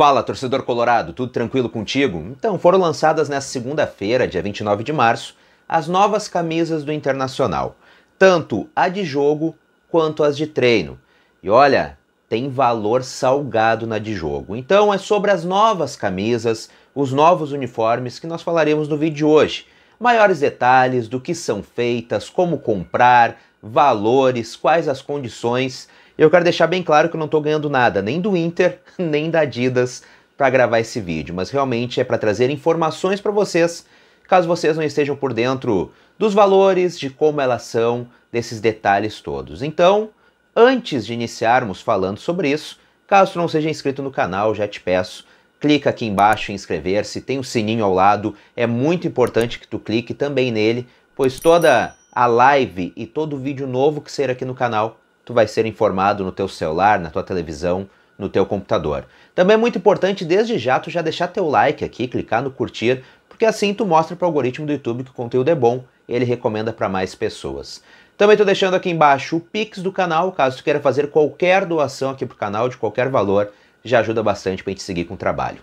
Fala, torcedor colorado, tudo tranquilo contigo? Então, foram lançadas nesta segunda-feira, dia 29 de março, as novas camisas do Internacional, tanto a de jogo quanto as de treino. E olha, tem valor salgado na de jogo. Então, é sobre as novas camisas, os novos uniformes que nós falaremos no vídeo de hoje. Maiores detalhes do que são feitas, como comprar, valores, quais as condições eu quero deixar bem claro que eu não estou ganhando nada, nem do Inter, nem da Adidas, para gravar esse vídeo, mas realmente é para trazer informações para vocês, caso vocês não estejam por dentro dos valores, de como elas são, desses detalhes todos. Então, antes de iniciarmos falando sobre isso, caso não seja inscrito no canal, já te peço, clica aqui embaixo em inscrever-se, tem o um sininho ao lado, é muito importante que tu clique também nele, pois toda a live e todo vídeo novo que será aqui no canal tu vai ser informado no teu celular, na tua televisão, no teu computador. Também é muito importante desde já tu já deixar teu like aqui, clicar no curtir, porque assim tu mostra para o algoritmo do YouTube que o conteúdo é bom, ele recomenda para mais pessoas. Também estou deixando aqui embaixo o Pix do canal, caso tu queira fazer qualquer doação aqui pro canal de qualquer valor, já ajuda bastante para a gente seguir com o trabalho.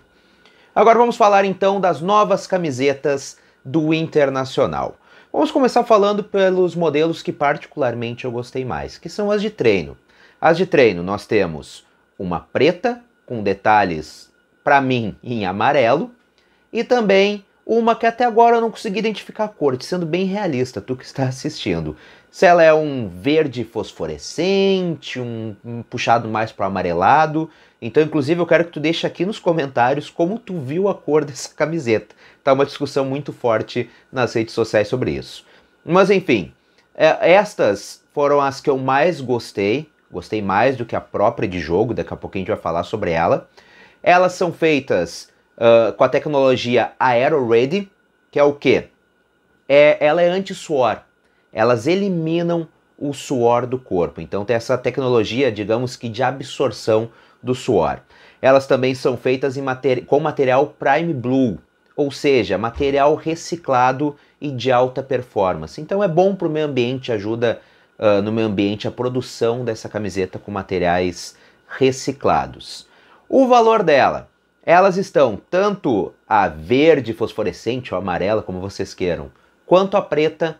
Agora vamos falar então das novas camisetas do Internacional. Vamos começar falando pelos modelos que particularmente eu gostei mais, que são as de treino. As de treino nós temos uma preta com detalhes para mim em amarelo e também uma que até agora eu não consegui identificar a cor, sendo bem realista, tu que está assistindo se ela é um verde fosforescente, um, um puxado mais para amarelado. Então, inclusive, eu quero que tu deixe aqui nos comentários como tu viu a cor dessa camiseta. Tá uma discussão muito forte nas redes sociais sobre isso. Mas enfim, é, estas foram as que eu mais gostei. Gostei mais do que a própria de jogo, daqui a pouco a gente vai falar sobre ela. Elas são feitas uh, com a tecnologia Aero Ready, que é o quê? É, ela é anti-suor, elas eliminam o suor do corpo. Então tem essa tecnologia, digamos que de absorção do suor. Elas também são feitas materi com material Prime Blue, ou seja, material reciclado e de alta performance. Então é bom para o meio ambiente, ajuda uh, no meio ambiente a produção dessa camiseta com materiais reciclados. O valor dela, elas estão tanto a verde fosforescente ou amarela, como vocês queiram, quanto a preta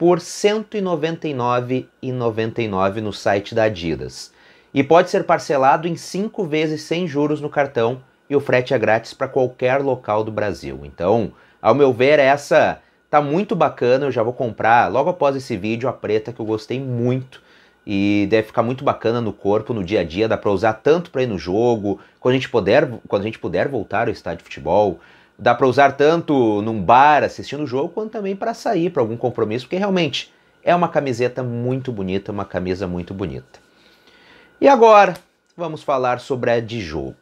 por R$ 199,99 no site da Adidas. E pode ser parcelado em 5 vezes sem juros no cartão e o frete é grátis para qualquer local do Brasil. Então, ao meu ver, essa tá muito bacana, eu já vou comprar logo após esse vídeo a preta que eu gostei muito e deve ficar muito bacana no corpo, no dia a dia, dá para usar tanto para ir no jogo, quando a gente puder, quando a gente puder voltar ao estádio de futebol, dá para usar tanto num bar assistindo o jogo, quanto também para sair para algum compromisso, porque realmente é uma camiseta muito bonita, uma camisa muito bonita. E agora vamos falar sobre a de jogo.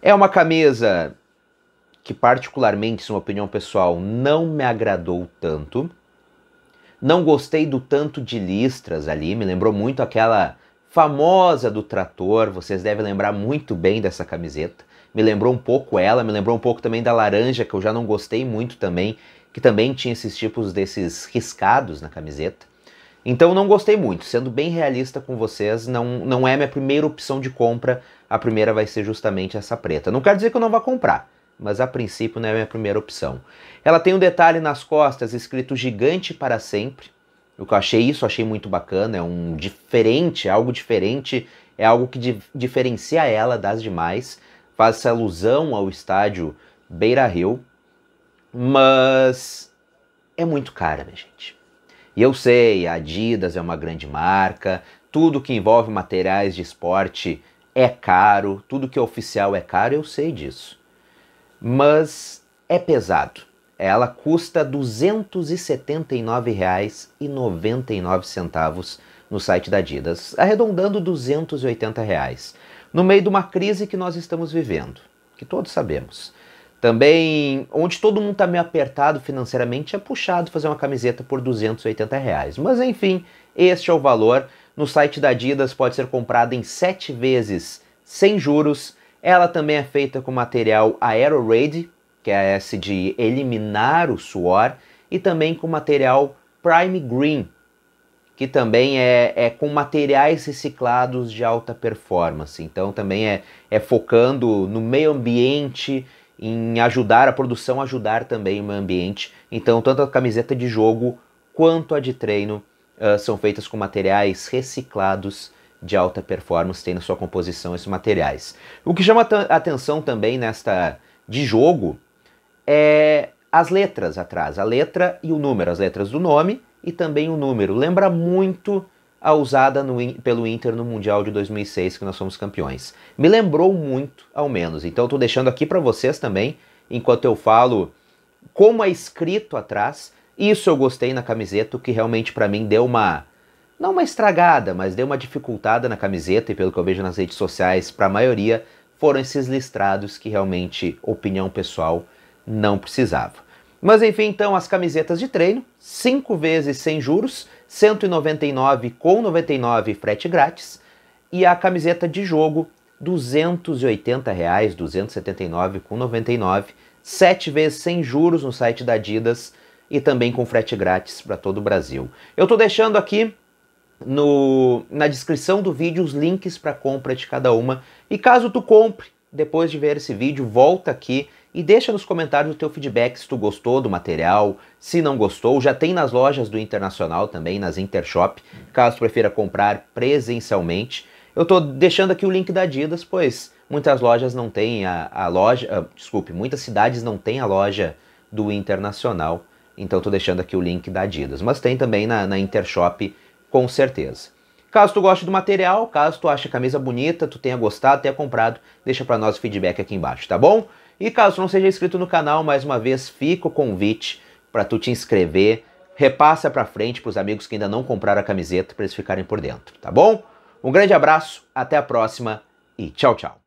É uma camisa que particularmente, isso é uma opinião pessoal, não me agradou tanto. Não gostei do tanto de listras ali, me lembrou muito aquela famosa do trator, vocês devem lembrar muito bem dessa camiseta me lembrou um pouco ela, me lembrou um pouco também da laranja, que eu já não gostei muito também, que também tinha esses tipos desses riscados na camiseta. Então não gostei muito, sendo bem realista com vocês, não, não é minha primeira opção de compra, a primeira vai ser justamente essa preta. Não quero dizer que eu não vá comprar, mas a princípio não é minha primeira opção. Ela tem um detalhe nas costas escrito gigante para sempre, o que eu achei isso, achei muito bacana, é um diferente, é algo diferente, é algo que di diferencia ela das demais faz essa alusão ao estádio Beira Rio, mas é muito cara, minha gente. E eu sei, a Adidas é uma grande marca, tudo que envolve materiais de esporte é caro, tudo que é oficial é caro, eu sei disso. Mas é pesado. Ela custa R$ 279,99 no site da Adidas, arredondando R$ 280. Reais no meio de uma crise que nós estamos vivendo, que todos sabemos. Também, onde todo mundo está meio apertado financeiramente, é puxado fazer uma camiseta por 280 reais. Mas enfim, este é o valor. No site da Adidas pode ser comprada em 7 vezes sem juros. Ela também é feita com material AeroRaid, que é esse de eliminar o suor, e também com material Prime Green, que também é, é, com materiais reciclados de alta performance. Então também é, é focando no meio ambiente, em ajudar a produção, ajudar também o meio ambiente. Então tanto a camiseta de jogo quanto a de treino uh, são feitas com materiais reciclados de alta performance, tem na sua composição esses materiais. O que chama atenção também nesta de jogo é as letras atrás, a letra e o número, as letras do nome e também o número. Lembra muito a usada no, pelo Inter no Mundial de 2006 que nós fomos campeões. Me lembrou muito, ao menos. Então estou deixando aqui para vocês também, enquanto eu falo como é escrito atrás. Isso eu gostei na camiseta, o que realmente para mim deu uma não uma estragada, mas deu uma dificultada na camiseta e pelo que eu vejo nas redes sociais, para a maioria foram esses listrados que realmente opinião pessoal não precisava. Mas enfim, então as camisetas de treino, 5 vezes sem juros, 199 com 99 frete grátis, e a camiseta de jogo, 280 reais, 279 com 99, 7 vezes sem juros no site da Adidas e também com frete grátis para todo o Brasil. Eu estou deixando aqui no, na descrição do vídeo os links para compra de cada uma. E caso tu compre, depois de ver esse vídeo, volta aqui e deixa nos comentários o teu feedback se tu gostou do material, se não gostou, já tem nas lojas do Internacional também, nas Intershop, caso tu prefira comprar presencialmente. Eu estou deixando aqui o link da Adidas, pois muitas lojas não têm a, a loja, ah, desculpe, muitas cidades não têm a loja do Internacional, então estou deixando aqui o link da Adidas, mas tem também na, na Intershop com certeza. Caso tu goste do material, caso tu ache a camisa bonita, tu tenha gostado, tenha comprado, deixa para nós o feedback aqui embaixo, tá bom? E caso não seja inscrito no canal, mais uma vez fica o convite para tu te inscrever, repassa para frente para os amigos que ainda não compraram a camiseta para eles ficarem por dentro, tá bom? Um grande abraço, até a próxima e tchau, tchau.